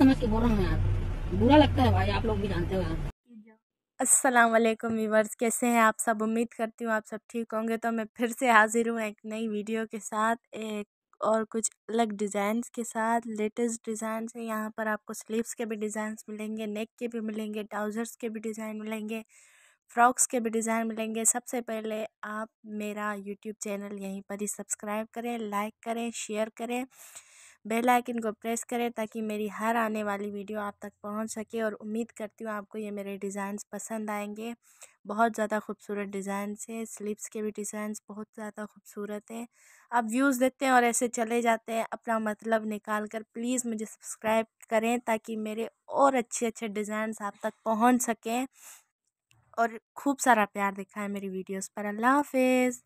समझ के तो बोल रहा हूँ यार बुरा लगता है भाई आप लोग भी जानते हो यार वीवर्स कैसे हैं आप सब उम्मीद करती हूँ आप सब ठीक होंगे तो मैं फिर से हाजिर हूँ एक नई वीडियो के साथ एक और कुछ अलग डिज़ाइंस के साथ लेटेस्ट डिज़ाइन है यहाँ पर आपको स्लीव्स के भी डिज़ाइंस मिलेंगे नेक के भी मिलेंगे ट्राउज़र्स के भी डिज़ाइन मिलेंगे फ्रॉक्स के भी डिज़ाइन मिलेंगे सबसे पहले आप मेरा यूट्यूब चैनल यहीं पर ही सब्सक्राइब करें लाइक करें शेयर करें बेल आइकन को प्रेस करें ताकि मेरी हर आने वाली वीडियो आप तक पहुंच सके और उम्मीद करती हूँ आपको ये मेरे डिज़ाइंस पसंद आएंगे बहुत ज़्यादा खूबसूरत डिज़ाइंस हैं स्लीप्स के भी डिज़ाइंस बहुत ज़्यादा खूबसूरत हैं आप व्यूज़ देते हैं और ऐसे चले जाते हैं अपना मतलब निकाल कर प्लीज़ मुझे सब्सक्राइब करें ताकि मेरे और अच्छे अच्छे डिज़ाइंस आप तक पहुँच सकें और खूब सारा प्यार दिखाएं मेरी वीडियोस पर अल्लाह हाफिज़